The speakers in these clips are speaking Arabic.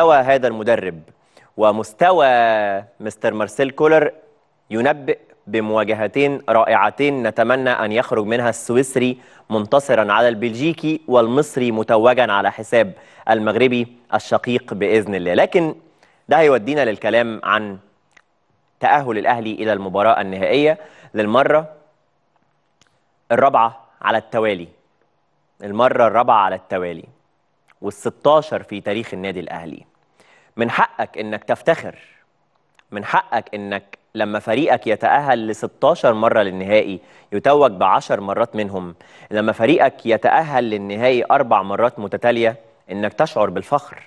مستوى هذا المدرب ومستوى مستر مارسيل كولر ينبئ بمواجهتين رائعتين نتمنى أن يخرج منها السويسري منتصرا على البلجيكي والمصري متوجا على حساب المغربي الشقيق بإذن الله لكن ده هيودينا للكلام عن تأهل الأهلي إلى المباراة النهائية للمرة الرابعة على التوالي المرة الرابعة على التوالي وال16 في تاريخ النادي الاهلي من حقك انك تفتخر من حقك انك لما فريقك يتأهل ل 16 مرة للنهائي يتوج ب 10 مرات منهم، لما فريقك يتأهل للنهائي أربع مرات متتالية إنك تشعر بالفخر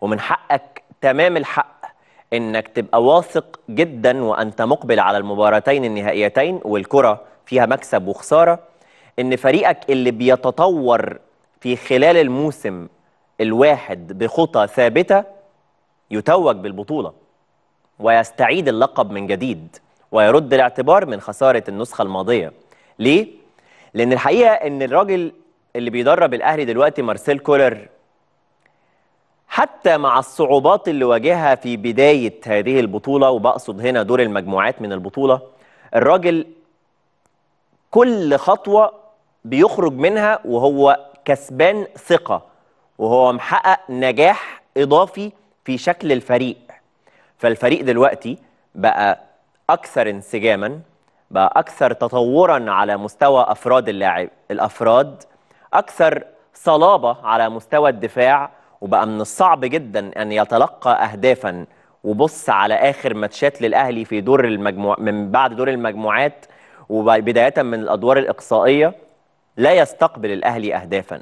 ومن حقك تمام الحق إنك تبقى واثق جدا وأنت مقبل على المباراتين النهائيتين والكرة فيها مكسب وخسارة إن فريقك اللي بيتطور في خلال الموسم الواحد بخطى ثابتة يتوج بالبطولة ويستعيد اللقب من جديد ويرد الاعتبار من خسارة النسخة الماضية ليه؟ لأن الحقيقة أن الراجل اللي بيدرب الأهلي دلوقتي مارسيل كولر حتى مع الصعوبات اللي واجهها في بداية هذه البطولة وبقصد هنا دور المجموعات من البطولة الراجل كل خطوة بيخرج منها وهو كسبان ثقة وهو محقق نجاح اضافي في شكل الفريق فالفريق دلوقتي بقى اكثر انسجاما بقى اكثر تطورا على مستوى افراد اللاعب الافراد اكثر صلابه على مستوى الدفاع وبقى من الصعب جدا ان يتلقى اهدافا وبص على اخر ماتشات للاهلي في دور المجموع من بعد دور المجموعات وبدايه من الادوار الاقصائيه لا يستقبل الاهلي اهدافا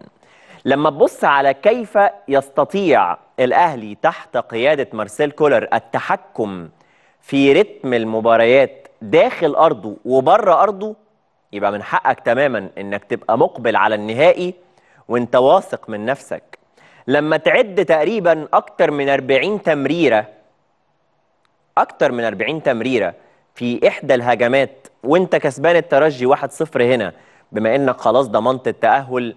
لما تبص على كيف يستطيع الأهلي تحت قيادة مارسيل كولر التحكم في رتم المباريات داخل أرضه وبره أرضه يبقى من حقك تماما إنك تبقى مقبل على النهائي وانت واثق من نفسك لما تعد تقريبا أكتر من 40 تمريرة أكتر من 40 تمريرة في إحدى الهجمات وانت كسبان الترجي 1-0 هنا بما انك خلاص ضمنت التأهل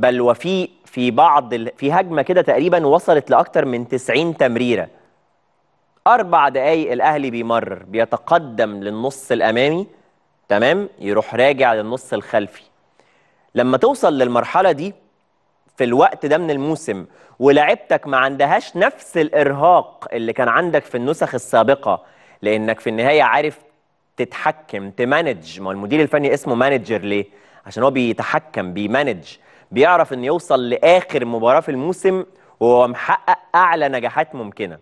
بل وفي في بعض ال... في هجمه كده تقريبا وصلت لاكثر من 90 تمريره اربع دقائق الاهلي بيمرر بيتقدم للنص الامامي تمام يروح راجع للنص الخلفي لما توصل للمرحله دي في الوقت ده من الموسم ولاعبتك ما عندهاش نفس الارهاق اللي كان عندك في النسخ السابقه لانك في النهايه عارف تتحكم تمانج ما المدير الفني اسمه مانجر ليه عشان هو بيتحكم بيمانج بيعرف انه يوصل لاخر مباراه في الموسم وهو محقق اعلى نجاحات ممكنه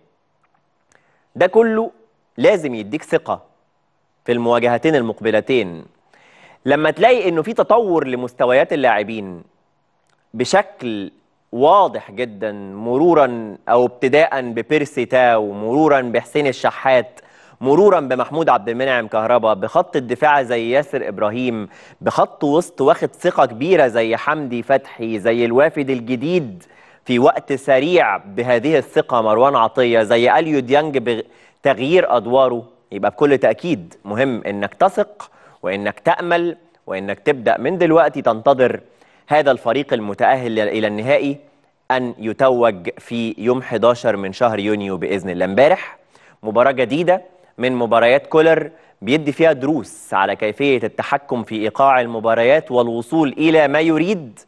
ده كله لازم يديك ثقه في المواجهتين المقبلتين لما تلاقي انه في تطور لمستويات اللاعبين بشكل واضح جدا مرورا او ابتداء ببيرسي تاو مرورا بحسين الشحات مرورا بمحمود عبد المنعم كهربا بخط الدفاع زي ياسر ابراهيم بخط وسط واخد ثقه كبيره زي حمدي فتحي زي الوافد الجديد في وقت سريع بهذه الثقه مروان عطيه زي اليو ديانج بتغيير ادواره يبقى بكل تاكيد مهم انك تثق وانك تامل وانك تبدا من دلوقتي تنتظر هذا الفريق المتاهل الى النهائي ان يتوج في يوم 11 من شهر يونيو باذن الله امبارح مباراه جديده من مباريات كولر بيدي فيها دروس على كيفية التحكم في إيقاع المباريات والوصول إلى ما يريد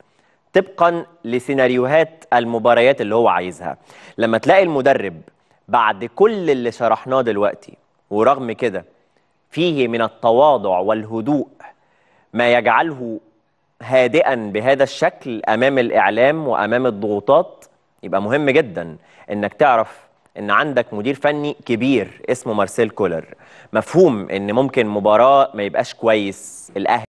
طبقا لسيناريوهات المباريات اللي هو عايزها لما تلاقي المدرب بعد كل اللي شرحناه دلوقتي ورغم كده فيه من التواضع والهدوء ما يجعله هادئا بهذا الشكل أمام الإعلام وأمام الضغوطات يبقى مهم جدا أنك تعرف ان عندك مدير فني كبير اسمه مارسيل كولر مفهوم ان ممكن مباراه ما يبقاش كويس الاهلي